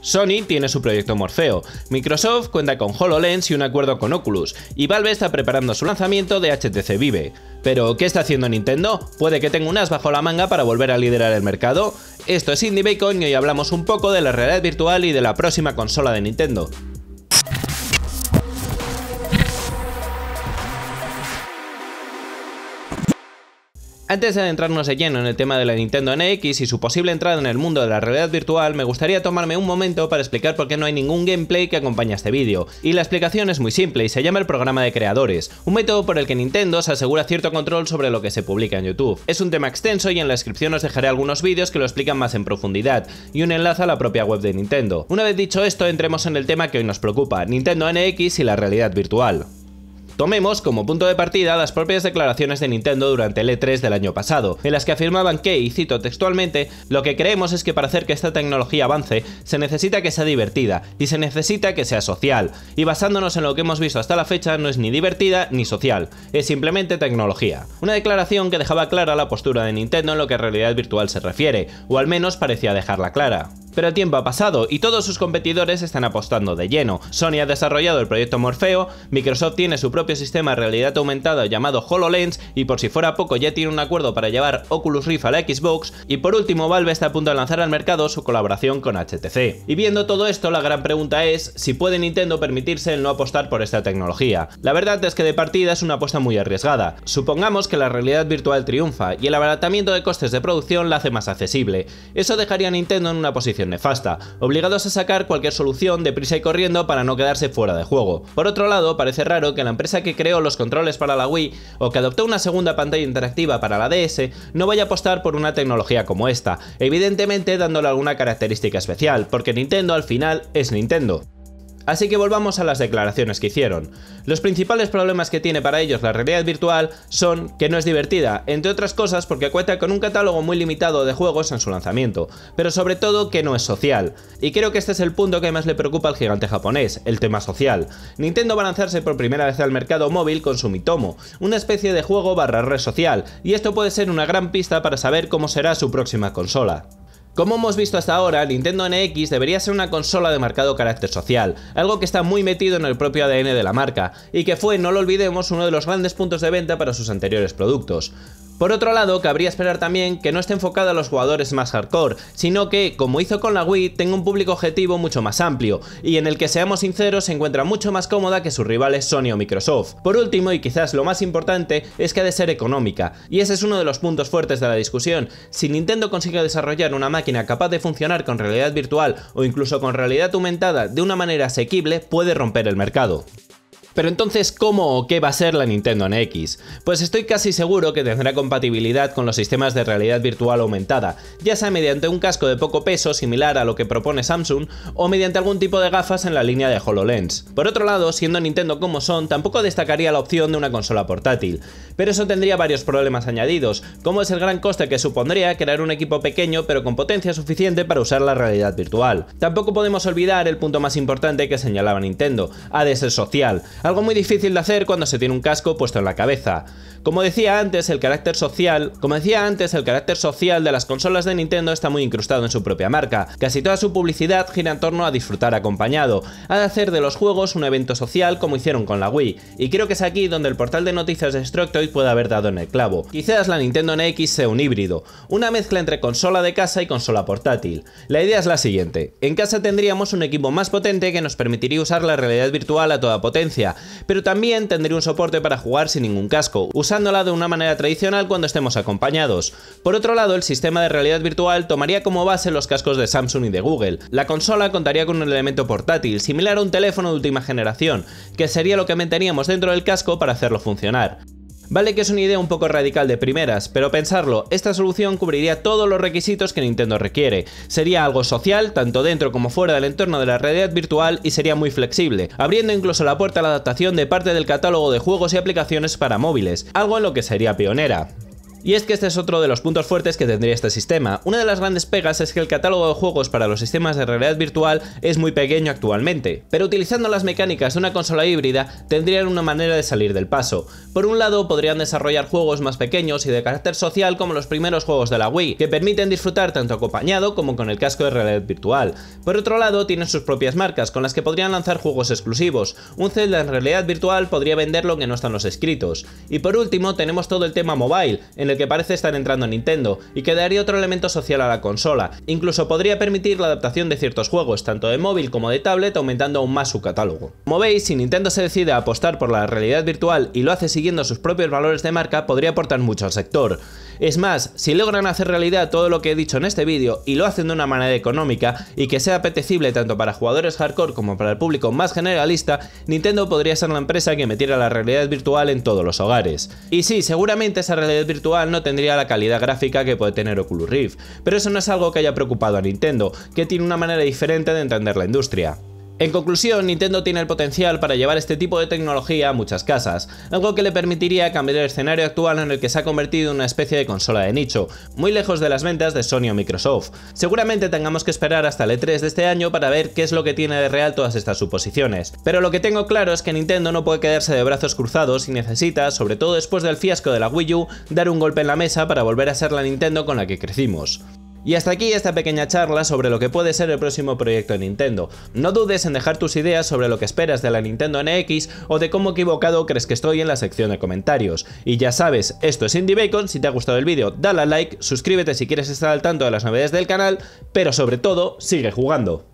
Sony tiene su proyecto Morfeo, Microsoft cuenta con HoloLens y un acuerdo con Oculus, y Valve está preparando su lanzamiento de HTC Vive. Pero, ¿qué está haciendo Nintendo? Puede que tenga un as bajo la manga para volver a liderar el mercado. Esto es Indie Bacon y hoy hablamos un poco de la realidad virtual y de la próxima consola de Nintendo. Antes de adentrarnos de lleno en el tema de la Nintendo NX y su posible entrada en el mundo de la realidad virtual, me gustaría tomarme un momento para explicar por qué no hay ningún gameplay que acompañe a este vídeo. Y la explicación es muy simple y se llama el programa de creadores, un método por el que Nintendo se asegura cierto control sobre lo que se publica en YouTube. Es un tema extenso y en la descripción os dejaré algunos vídeos que lo explican más en profundidad, y un enlace a la propia web de Nintendo. Una vez dicho esto, entremos en el tema que hoy nos preocupa, Nintendo NX y la realidad virtual. Tomemos como punto de partida las propias declaraciones de Nintendo durante el E3 del año pasado, en las que afirmaban que, y cito textualmente, lo que creemos es que para hacer que esta tecnología avance, se necesita que sea divertida, y se necesita que sea social, y basándonos en lo que hemos visto hasta la fecha, no es ni divertida ni social, es simplemente tecnología. Una declaración que dejaba clara la postura de Nintendo en lo que a realidad virtual se refiere, o al menos parecía dejarla clara. Pero el tiempo ha pasado y todos sus competidores están apostando de lleno. Sony ha desarrollado el proyecto Morfeo, Microsoft tiene su propio sistema de realidad aumentada llamado HoloLens y por si fuera poco ya tiene un acuerdo para llevar Oculus Rift a la Xbox y por último Valve está a punto de lanzar al mercado su colaboración con HTC. Y viendo todo esto la gran pregunta es si puede Nintendo permitirse el no apostar por esta tecnología. La verdad es que de partida es una apuesta muy arriesgada. Supongamos que la realidad virtual triunfa y el abaratamiento de costes de producción la hace más accesible. Eso dejaría a Nintendo en una posición nefasta, obligados a sacar cualquier solución deprisa y corriendo para no quedarse fuera de juego. Por otro lado, parece raro que la empresa que creó los controles para la Wii o que adoptó una segunda pantalla interactiva para la DS no vaya a apostar por una tecnología como esta, evidentemente dándole alguna característica especial, porque Nintendo al final es Nintendo. Así que volvamos a las declaraciones que hicieron. Los principales problemas que tiene para ellos la realidad virtual son que no es divertida, entre otras cosas porque cuenta con un catálogo muy limitado de juegos en su lanzamiento, pero sobre todo que no es social. Y creo que este es el punto que más le preocupa al gigante japonés, el tema social. Nintendo va a lanzarse por primera vez al mercado móvil con su una especie de juego barra red social, y esto puede ser una gran pista para saber cómo será su próxima consola. Como hemos visto hasta ahora, Nintendo NX debería ser una consola de marcado carácter social, algo que está muy metido en el propio ADN de la marca, y que fue, no lo olvidemos, uno de los grandes puntos de venta para sus anteriores productos. Por otro lado, cabría esperar también que no esté enfocada a los jugadores más hardcore, sino que, como hizo con la Wii, tenga un público objetivo mucho más amplio, y en el que seamos sinceros se encuentra mucho más cómoda que sus rivales Sony o Microsoft. Por último, y quizás lo más importante, es que ha de ser económica, y ese es uno de los puntos fuertes de la discusión. Si Nintendo consigue desarrollar una máquina capaz de funcionar con realidad virtual o incluso con realidad aumentada de una manera asequible, puede romper el mercado. Pero entonces, ¿cómo o qué va a ser la Nintendo NX? Pues estoy casi seguro que tendrá compatibilidad con los sistemas de realidad virtual aumentada, ya sea mediante un casco de poco peso similar a lo que propone Samsung o mediante algún tipo de gafas en la línea de HoloLens. Por otro lado, siendo Nintendo como son, tampoco destacaría la opción de una consola portátil, pero eso tendría varios problemas añadidos, como es el gran coste que supondría crear un equipo pequeño pero con potencia suficiente para usar la realidad virtual. Tampoco podemos olvidar el punto más importante que señalaba Nintendo, ha de ser social, algo muy difícil de hacer cuando se tiene un casco puesto en la cabeza. Como decía antes, el carácter social, como decía antes, el carácter social de las consolas de Nintendo está muy incrustado en su propia marca. Casi toda su publicidad gira en torno a disfrutar acompañado, a hacer de los juegos un evento social como hicieron con la Wii, y creo que es aquí donde el portal de noticias de Destructoid puede haber dado en el clavo. Quizás la Nintendo NX sea un híbrido, una mezcla entre consola de casa y consola portátil. La idea es la siguiente, en casa tendríamos un equipo más potente que nos permitiría usar la realidad virtual a toda potencia, pero también tendría un soporte para jugar sin ningún casco, usándola de una manera tradicional cuando estemos acompañados. Por otro lado, el sistema de realidad virtual tomaría como base los cascos de Samsung y de Google. La consola contaría con un elemento portátil, similar a un teléfono de última generación, que sería lo que meteríamos dentro del casco para hacerlo funcionar. Vale que es una idea un poco radical de primeras, pero pensarlo, esta solución cubriría todos los requisitos que Nintendo requiere. Sería algo social, tanto dentro como fuera del entorno de la realidad virtual, y sería muy flexible, abriendo incluso la puerta a la adaptación de parte del catálogo de juegos y aplicaciones para móviles, algo en lo que sería pionera. Y es que este es otro de los puntos fuertes que tendría este sistema. Una de las grandes pegas es que el catálogo de juegos para los sistemas de realidad virtual es muy pequeño actualmente, pero utilizando las mecánicas de una consola híbrida tendrían una manera de salir del paso. Por un lado, podrían desarrollar juegos más pequeños y de carácter social como los primeros juegos de la Wii, que permiten disfrutar tanto acompañado como con el casco de realidad virtual. Por otro lado, tienen sus propias marcas con las que podrían lanzar juegos exclusivos. Un Zelda en realidad virtual podría vender lo que no están los escritos. Y por último, tenemos todo el tema mobile, el que parece estar entrando Nintendo, y que daría otro elemento social a la consola. Incluso podría permitir la adaptación de ciertos juegos, tanto de móvil como de tablet, aumentando aún más su catálogo. Como veis, si Nintendo se decide a apostar por la realidad virtual y lo hace siguiendo sus propios valores de marca, podría aportar mucho al sector. Es más, si logran hacer realidad todo lo que he dicho en este vídeo y lo hacen de una manera económica y que sea apetecible tanto para jugadores hardcore como para el público más generalista, Nintendo podría ser la empresa que metiera la realidad virtual en todos los hogares. Y sí, seguramente esa realidad virtual no tendría la calidad gráfica que puede tener Oculus Rift, pero eso no es algo que haya preocupado a Nintendo, que tiene una manera diferente de entender la industria. En conclusión, Nintendo tiene el potencial para llevar este tipo de tecnología a muchas casas, algo que le permitiría cambiar el escenario actual en el que se ha convertido en una especie de consola de nicho, muy lejos de las ventas de Sony o Microsoft. Seguramente tengamos que esperar hasta el E3 de este año para ver qué es lo que tiene de real todas estas suposiciones, pero lo que tengo claro es que Nintendo no puede quedarse de brazos cruzados y necesita, sobre todo después del fiasco de la Wii U, dar un golpe en la mesa para volver a ser la Nintendo con la que crecimos. Y hasta aquí esta pequeña charla sobre lo que puede ser el próximo proyecto de Nintendo. No dudes en dejar tus ideas sobre lo que esperas de la Nintendo NX o de cómo equivocado crees que estoy en la sección de comentarios. Y ya sabes, esto es Indie Bacon, si te ha gustado el vídeo dale a like, suscríbete si quieres estar al tanto de las novedades del canal, pero sobre todo, sigue jugando.